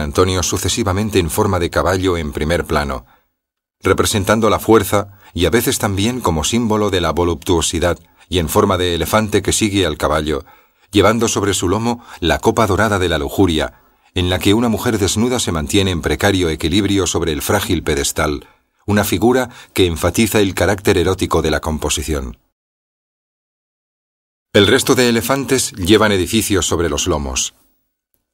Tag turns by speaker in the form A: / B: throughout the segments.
A: Antonio sucesivamente en forma de caballo en primer plano, representando la fuerza y a veces también como símbolo de la voluptuosidad, y en forma de elefante que sigue al caballo, llevando sobre su lomo la copa dorada de la lujuria, en la que una mujer desnuda se mantiene en precario equilibrio sobre el frágil pedestal, una figura que enfatiza el carácter erótico de la composición. El resto de elefantes llevan edificios sobre los lomos,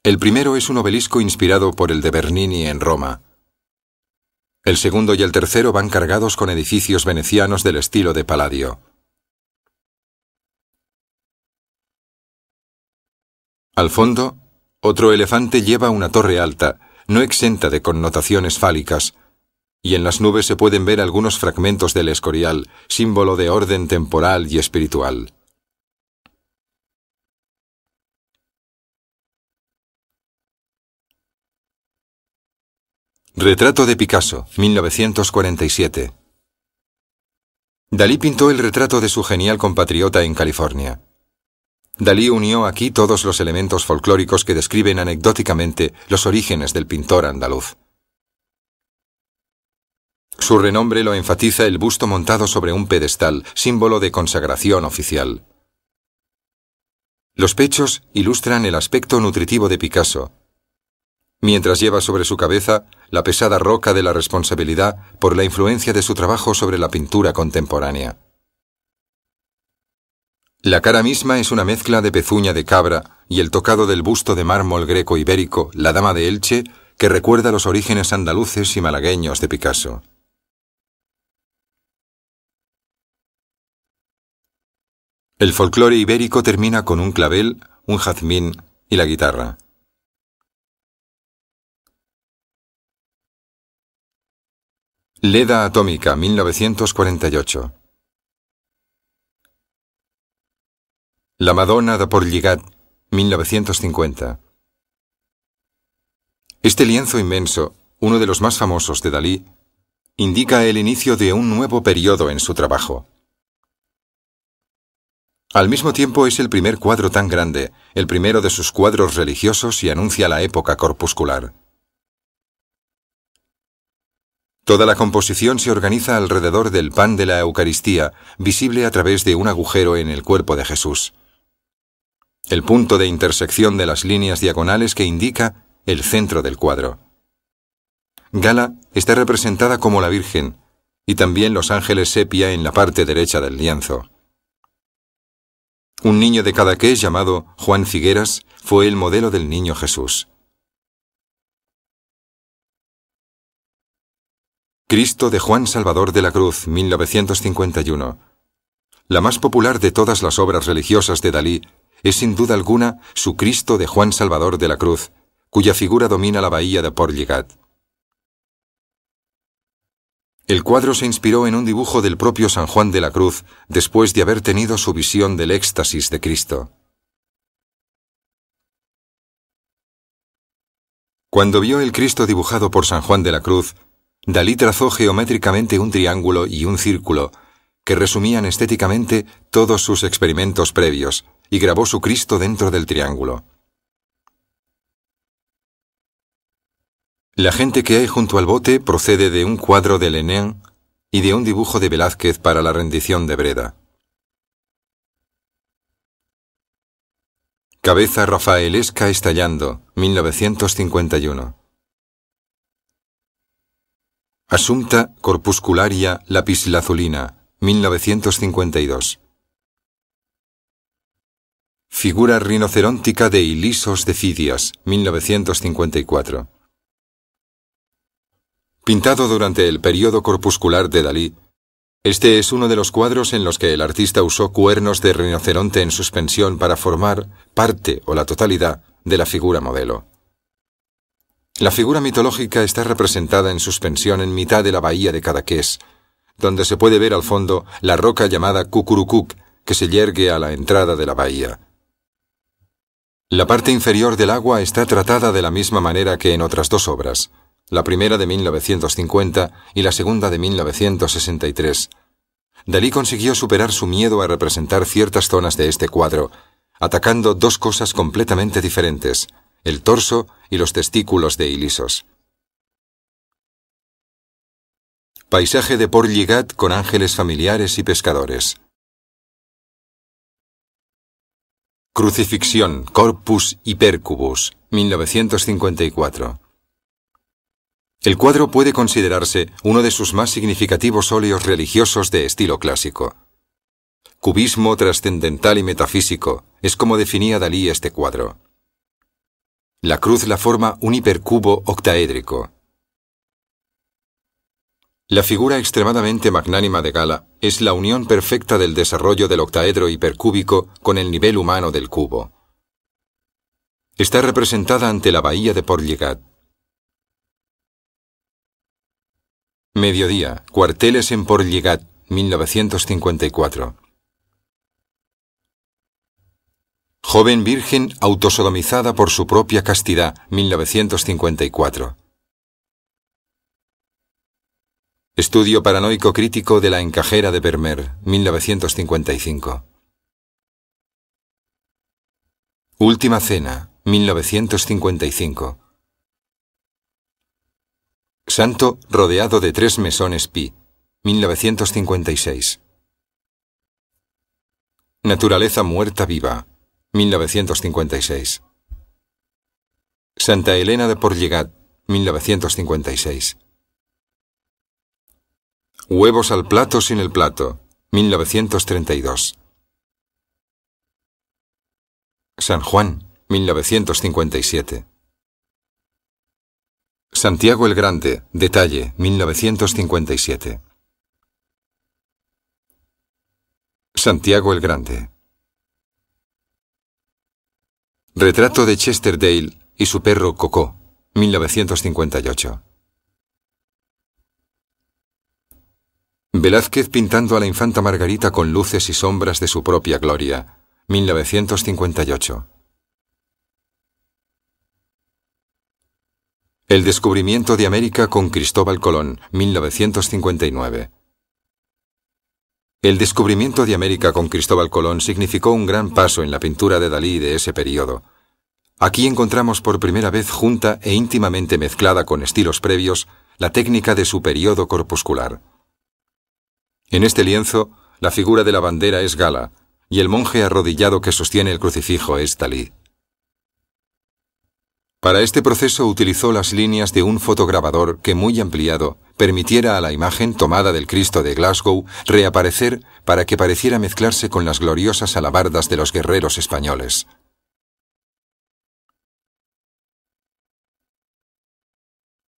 A: el primero es un obelisco inspirado por el de Bernini en Roma. El segundo y el tercero van cargados con edificios venecianos del estilo de Palladio. Al fondo, otro elefante lleva una torre alta, no exenta de connotaciones fálicas, y en las nubes se pueden ver algunos fragmentos del Escorial, símbolo de orden temporal y espiritual. Retrato de Picasso, 1947. Dalí pintó el retrato de su genial compatriota en California. Dalí unió aquí todos los elementos folclóricos que describen anecdóticamente los orígenes del pintor andaluz. Su renombre lo enfatiza el busto montado sobre un pedestal, símbolo de consagración oficial. Los pechos ilustran el aspecto nutritivo de Picasso, mientras lleva sobre su cabeza la pesada roca de la responsabilidad por la influencia de su trabajo sobre la pintura contemporánea. La cara misma es una mezcla de pezuña de cabra y el tocado del busto de mármol greco-ibérico, la Dama de Elche, que recuerda los orígenes andaluces y malagueños de Picasso. El folclore ibérico termina con un clavel, un jazmín y la guitarra. Leda Atómica, 1948. La Madonna por Porligat, 1950. Este lienzo inmenso, uno de los más famosos de Dalí, indica el inicio de un nuevo periodo en su trabajo. Al mismo tiempo es el primer cuadro tan grande, el primero de sus cuadros religiosos y anuncia la época corpuscular. Toda la composición se organiza alrededor del pan de la Eucaristía, visible a través de un agujero en el cuerpo de Jesús. El punto de intersección de las líneas diagonales que indica el centro del cuadro. Gala está representada como la Virgen, y también los ángeles sepia en la parte derecha del lienzo. Un niño de cada Cadaqués llamado Juan Figueras fue el modelo del niño Jesús. Cristo de Juan Salvador de la Cruz, 1951. La más popular de todas las obras religiosas de Dalí es sin duda alguna su Cristo de Juan Salvador de la Cruz, cuya figura domina la bahía de Port Lligat. El cuadro se inspiró en un dibujo del propio San Juan de la Cruz después de haber tenido su visión del éxtasis de Cristo. Cuando vio el Cristo dibujado por San Juan de la Cruz, Dalí trazó geométricamente un triángulo y un círculo, que resumían estéticamente todos sus experimentos previos, y grabó su Cristo dentro del triángulo. La gente que hay junto al bote procede de un cuadro de Lenin y de un dibujo de Velázquez para la rendición de Breda. Cabeza rafaelesca estallando, 1951. Asunta corpuscularia lapislazulina, 1952. Figura rinoceróntica de Ilisos de Fidias, 1954. Pintado durante el periodo corpuscular de Dalí, este es uno de los cuadros en los que el artista usó cuernos de rinoceronte en suspensión para formar parte o la totalidad de la figura modelo. La figura mitológica está representada en suspensión en mitad de la bahía de Cadaqués, donde se puede ver al fondo la roca llamada Cucurucuc, que se yergue a la entrada de la bahía. La parte inferior del agua está tratada de la misma manera que en otras dos obras, la primera de 1950 y la segunda de 1963. Dalí consiguió superar su miedo a representar ciertas zonas de este cuadro, atacando dos cosas completamente diferentes el torso y los testículos de Ilisos. Paisaje de Port Lligat con ángeles familiares y pescadores. Crucifixión, Corpus Hypercubus, 1954. El cuadro puede considerarse uno de sus más significativos óleos religiosos de estilo clásico. Cubismo trascendental y metafísico es como definía Dalí este cuadro. La cruz la forma un hipercubo octaédrico. La figura extremadamente magnánima de Gala es la unión perfecta del desarrollo del octaedro hipercúbico con el nivel humano del cubo. Está representada ante la bahía de Porligat. Mediodía, cuarteles en Porligat, 1954. Joven virgen autosodomizada por su propia castidad, 1954. Estudio paranoico crítico de la encajera de Vermeer, 1955. Última cena, 1955. Santo rodeado de tres mesones pi, 1956. Naturaleza muerta viva, 1956. Santa Elena de Porligat, 1956. Huevos al plato sin el plato, 1932. San Juan, 1957. Santiago el Grande, detalle, 1957. Santiago el Grande. Retrato de Chester Dale y su perro Coco, 1958. Velázquez pintando a la infanta Margarita con luces y sombras de su propia gloria, 1958. El descubrimiento de América con Cristóbal Colón, 1959. El descubrimiento de América con Cristóbal Colón significó un gran paso en la pintura de Dalí de ese periodo. Aquí encontramos por primera vez junta e íntimamente mezclada con estilos previos la técnica de su periodo corpuscular. En este lienzo, la figura de la bandera es Gala, y el monje arrodillado que sostiene el crucifijo es Dalí. Para este proceso utilizó las líneas de un fotograbador que, muy ampliado, permitiera a la imagen tomada del Cristo de Glasgow reaparecer para que pareciera mezclarse con las gloriosas alabardas de los guerreros españoles.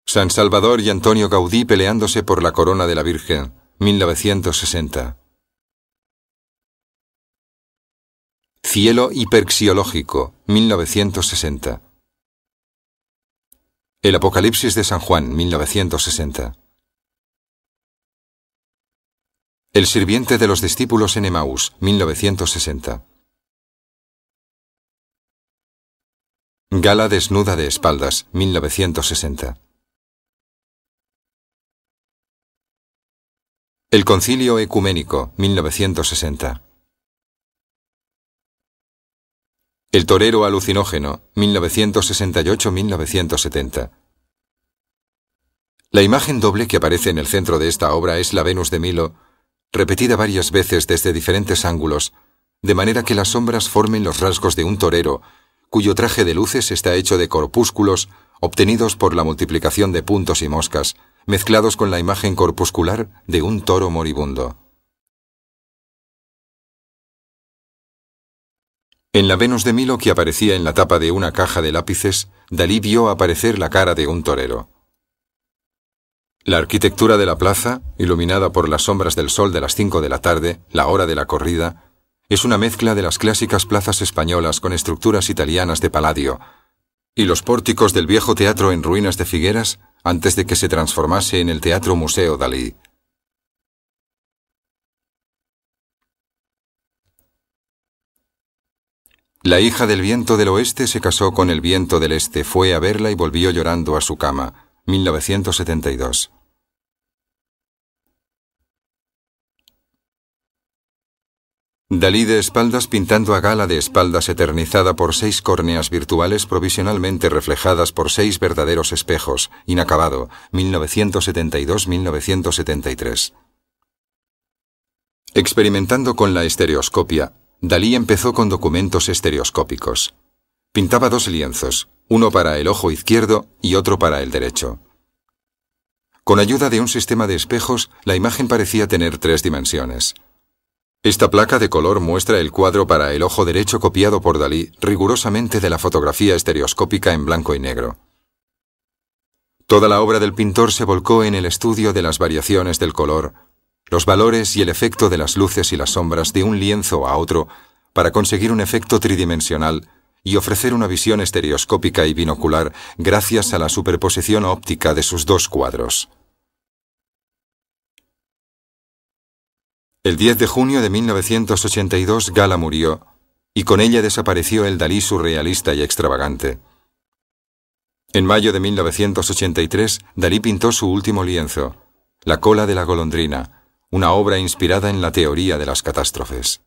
A: San Salvador y Antonio Gaudí peleándose por la corona de la Virgen, 1960. Cielo hiperxiológico, 1960. El Apocalipsis de San Juan, 1960. El sirviente de los discípulos en Emaús, 1960. Gala desnuda de espaldas, 1960. El concilio ecuménico, 1960. El torero alucinógeno, 1968-1970. La imagen doble que aparece en el centro de esta obra es la Venus de Milo, repetida varias veces desde diferentes ángulos, de manera que las sombras formen los rasgos de un torero, cuyo traje de luces está hecho de corpúsculos obtenidos por la multiplicación de puntos y moscas, mezclados con la imagen corpuscular de un toro moribundo. En la Venus de Milo que aparecía en la tapa de una caja de lápices, Dalí vio aparecer la cara de un torero. La arquitectura de la plaza, iluminada por las sombras del sol de las 5 de la tarde, la hora de la corrida, es una mezcla de las clásicas plazas españolas con estructuras italianas de paladio, y los pórticos del viejo teatro en ruinas de Figueras antes de que se transformase en el Teatro Museo Dalí. La hija del viento del oeste se casó con el viento del este, fue a verla y volvió llorando a su cama. 1972. Dalí de espaldas pintando a Gala de espaldas eternizada por seis córneas virtuales provisionalmente reflejadas por seis verdaderos espejos, inacabado, 1972-1973. Experimentando con la estereoscopia, Dalí empezó con documentos estereoscópicos. Pintaba dos lienzos, uno para el ojo izquierdo y otro para el derecho. Con ayuda de un sistema de espejos, la imagen parecía tener tres dimensiones. Esta placa de color muestra el cuadro para el ojo derecho copiado por Dalí rigurosamente de la fotografía estereoscópica en blanco y negro. Toda la obra del pintor se volcó en el estudio de las variaciones del color, los valores y el efecto de las luces y las sombras de un lienzo a otro para conseguir un efecto tridimensional y ofrecer una visión estereoscópica y binocular gracias a la superposición óptica de sus dos cuadros. El 10 de junio de 1982 Gala murió, y con ella desapareció el Dalí surrealista y extravagante. En mayo de 1983, Dalí pintó su último lienzo, La cola de la golondrina, una obra inspirada en la teoría de las catástrofes.